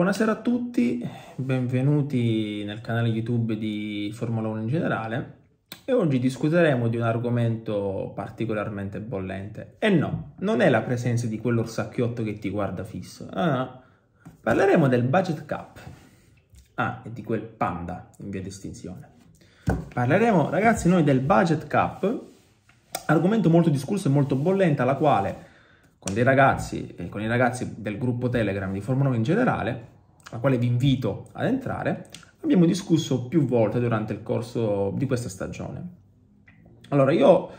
Buonasera a tutti, benvenuti nel canale YouTube di Formula 1 in generale e oggi discuteremo di un argomento particolarmente bollente. E no, non è la presenza di quell'orsacchiotto che ti guarda fisso, ah, no. parleremo del budget cap, ah, e di quel panda in via di estinzione. Parleremo, ragazzi, noi del budget cap, argomento molto discusso e molto bollente alla quale con dei ragazzi e con i ragazzi del gruppo Telegram di Formula 1 in generale, a quale vi invito ad entrare, abbiamo discusso più volte durante il corso di questa stagione. Allora, io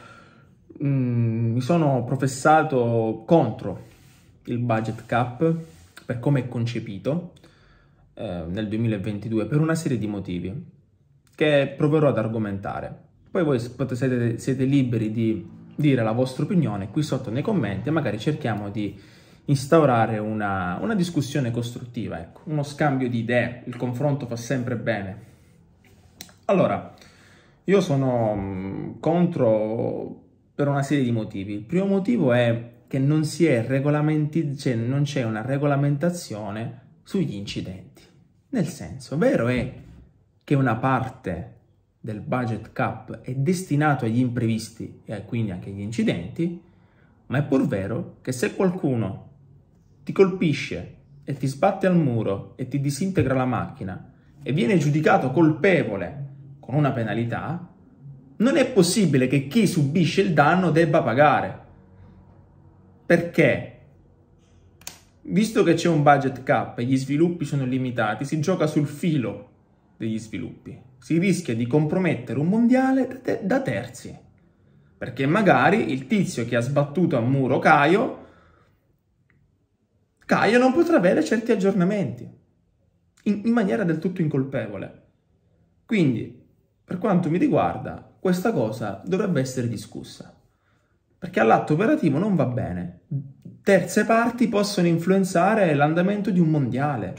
mh, mm, mi sono professato contro il budget cap per come è concepito eh, nel 2022 per una serie di motivi che proverò ad argomentare. Poi voi potete, siete liberi di dire la vostra opinione qui sotto nei commenti e magari cerchiamo di instaurare una, una discussione costruttiva, ecco, uno scambio di idee, il confronto fa sempre bene. Allora, io sono mm, contro per una serie di motivi. Il primo motivo è che non si è regolamenti, cioè non c'è una regolamentazione sugli incidenti. Nel senso, vero è che una parte del budget cap è destinato agli imprevisti e quindi anche agli incidenti, ma è pur vero che se qualcuno ti colpisce e ti sbatte al muro e ti disintegra la macchina e viene giudicato colpevole con una penalità, non è possibile che chi subisce il danno debba pagare. Perché? Visto che c'è un budget cap e gli sviluppi sono limitati, si gioca sul filo degli sviluppi si rischia di compromettere un mondiale da terzi. Perché magari il tizio che ha sbattuto a muro Caio, Caio non potrà avere certi aggiornamenti in, in maniera del tutto incolpevole. Quindi, per quanto mi riguarda, questa cosa dovrebbe essere discussa. Perché all'atto operativo non va bene. Terze parti possono influenzare l'andamento di un mondiale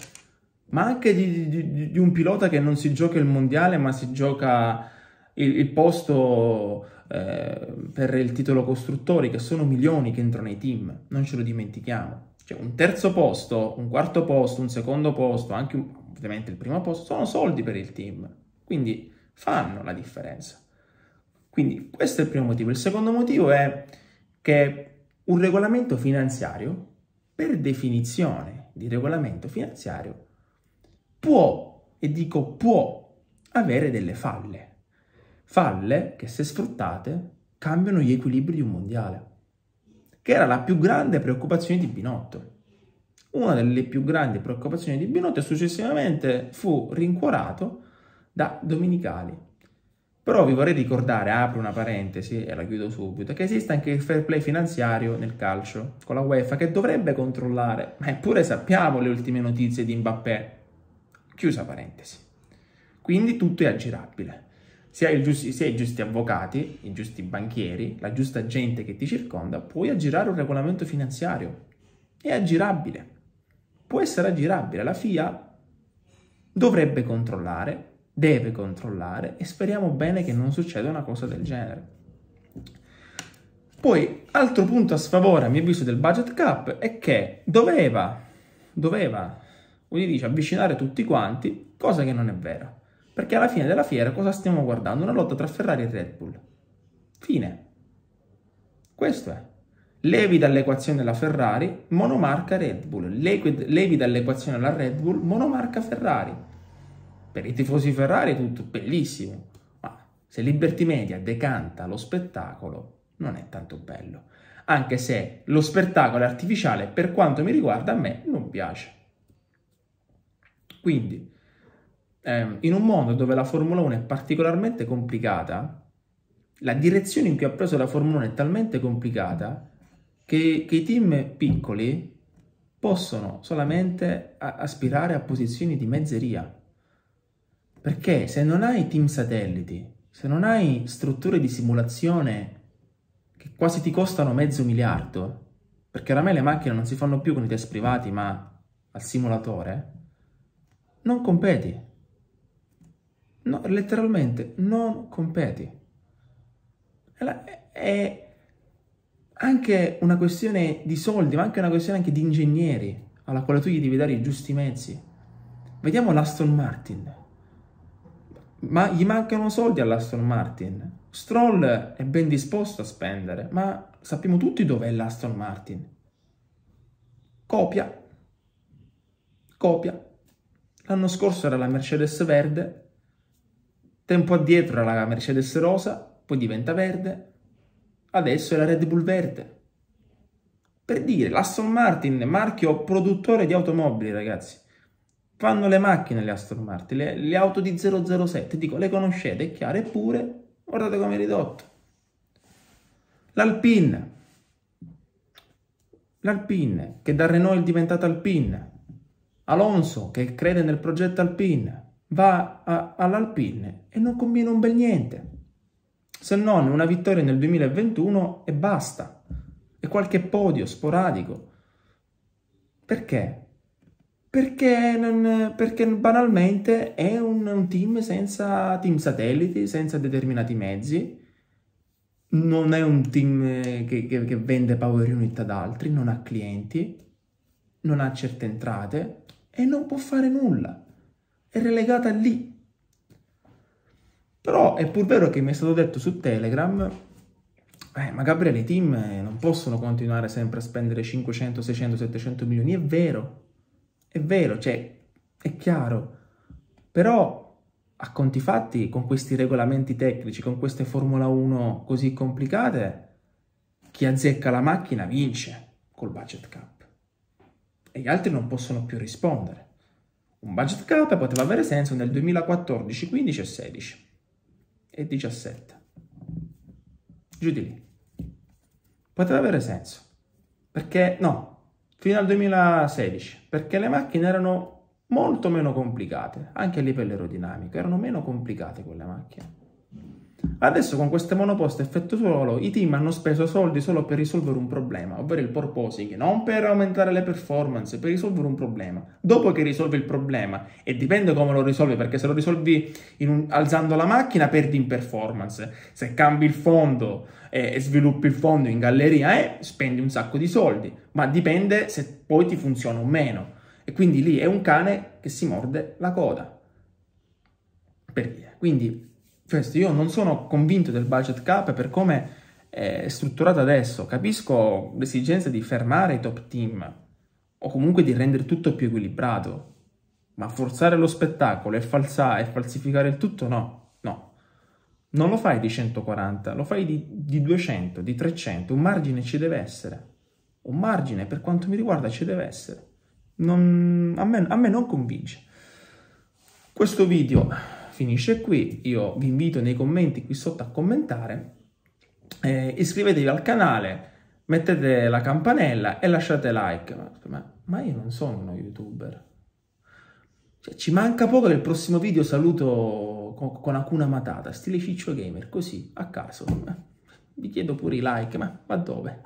ma anche di, di, di, un pilota che non si gioca il mondiale, ma si gioca il, il posto eh, per il titolo costruttori, che sono milioni che entrano nei team, non ce lo dimentichiamo. Cioè, un terzo posto, un quarto posto, un secondo posto, anche un, ovviamente il primo posto, sono soldi per il team, quindi fanno la differenza. Quindi questo è il primo motivo. Il secondo motivo è che un regolamento finanziario, per definizione di regolamento finanziario, può, e dico può, avere delle falle. Falle che se sfruttate cambiano gli equilibri di un mondiale, che era la più grande preoccupazione di Binotto. Una delle più grandi preoccupazioni di Binotto e successivamente fu rincuorato da Domenicali. Però vi vorrei ricordare, apro una parentesi e la chiudo subito, che esiste anche il fair play finanziario nel calcio con la UEFA che dovrebbe controllare, ma eppure sappiamo le ultime notizie di Mbappé Chiusa parentesi. Quindi tutto è aggirabile. Se hai, giusti, se hai, i giusti avvocati, i giusti banchieri, la giusta gente che ti circonda, puoi aggirare un regolamento finanziario. È aggirabile. Può essere aggirabile. La FIA dovrebbe controllare, deve controllare e speriamo bene che non succeda una cosa del genere. Poi, altro punto a sfavore, a mio avviso, del budget cap è che doveva, doveva quindi dice avvicinare tutti quanti, cosa che non è vera. Perché alla fine della fiera cosa stiamo guardando? Una lotta tra Ferrari e Red Bull. Fine. Questo è. Levi dall'equazione la Ferrari, monomarca Red Bull. Levi, levi dall'equazione la Red Bull, monomarca Ferrari. Per i tifosi Ferrari è tutto bellissimo, ma se Liberty Media decanta lo spettacolo, non è tanto bello. Anche se lo spettacolo artificiale, per quanto mi riguarda, a me non piace. Quindi, ehm, in un mondo dove la Formula 1 è particolarmente complicata, la direzione in cui ha preso la Formula 1 è talmente complicata che, che i team piccoli possono solamente a- aspirare a posizioni di mezzeria. Perché se non hai team satelliti, se non hai strutture di simulazione che quasi ti costano mezzo miliardo, perché oramai le macchine non si fanno più con i test privati, ma al simulatore, non competi. No, letteralmente, non competi. È anche una questione di soldi, ma anche una questione anche di ingegneri, alla quale tu gli devi dare i giusti mezzi. Vediamo l'Aston Martin. Ma gli mancano soldi all'Aston Martin. Stroll è ben disposto a spendere, ma sappiamo tutti dov'è l'Aston Martin. Copia. Copia L'anno scorso era la Mercedes verde, tempo addietro era la Mercedes rosa, poi diventa verde, adesso è la Red Bull verde. Per dire, l'Aston Martin, marchio produttore di automobili, ragazzi. Fanno le macchine le Aston Martin, le, le auto di 007, dico, le conoscete, è chiaro, eppure guardate come è ridotto. L'Alpine, l'Alpine, che da Renault è diventata Alpine, Alonso, che crede nel progetto Alpine, va all'Alpine e non combina un bel niente, se non una vittoria nel 2021 e basta, e qualche podio sporadico. Perché? Perché, non, perché banalmente è un, un team senza team satelliti, senza determinati mezzi, non è un team eh, che, che, che, vende power unit ad altri, non ha clienti, non ha certe entrate, e non può fare nulla, è relegata lì. Però è pur vero che mi è stato detto su Telegram, eh, ma Gabriele, i team eh, non possono continuare sempre a spendere 500, 600, 700 milioni, è vero, è vero, cioè, è chiaro, però a conti fatti, con questi regolamenti tecnici, con queste Formula 1 così complicate, chi azzecca la macchina vince col budget cap e gli altri non possono più rispondere. Un budget cap poteva avere senso nel 2014, 15 e 16 e 17. Giù di lì. Poteva avere senso. Perché no, fino al 2016, perché le macchine erano molto meno complicate, anche a livello aerodinamico, erano meno complicate quelle macchine. Adesso con queste monoposte effetto solo i team hanno speso soldi solo per risolvere un problema, ovvero il porposing, non per aumentare le performance, per risolvere un problema. Dopo che risolvi il problema, e dipende come lo risolvi, perché se lo risolvi un, alzando la macchina perdi in performance, se cambi il fondo e, eh, e sviluppi il fondo in galleria eh, spendi un sacco di soldi, ma dipende se poi ti funziona o meno. E quindi lì è un cane che si morde la coda. Per dire. Quindi questo, io non sono convinto del budget cap per come è strutturato adesso. Capisco l'esigenza di fermare i top team o comunque di rendere tutto più equilibrato, ma forzare lo spettacolo e, falsa- e falsificare il tutto no, no. Non lo fai di 140, lo fai di, di 200, di 300, un margine ci deve essere. Un margine per quanto mi riguarda ci deve essere. Non, a, me, a me non convince. Questo video finisce qui, io vi invito nei commenti qui sotto a commentare, eh, iscrivetevi al canale, mettete la campanella e lasciate like. Ma, ma io non sono uno youtuber. Cioè, ci manca poco che il prossimo video saluto con, con alcuna matata, stile Ciccio Gamer, così, a caso. vi chiedo pure i like, ma, ma dove?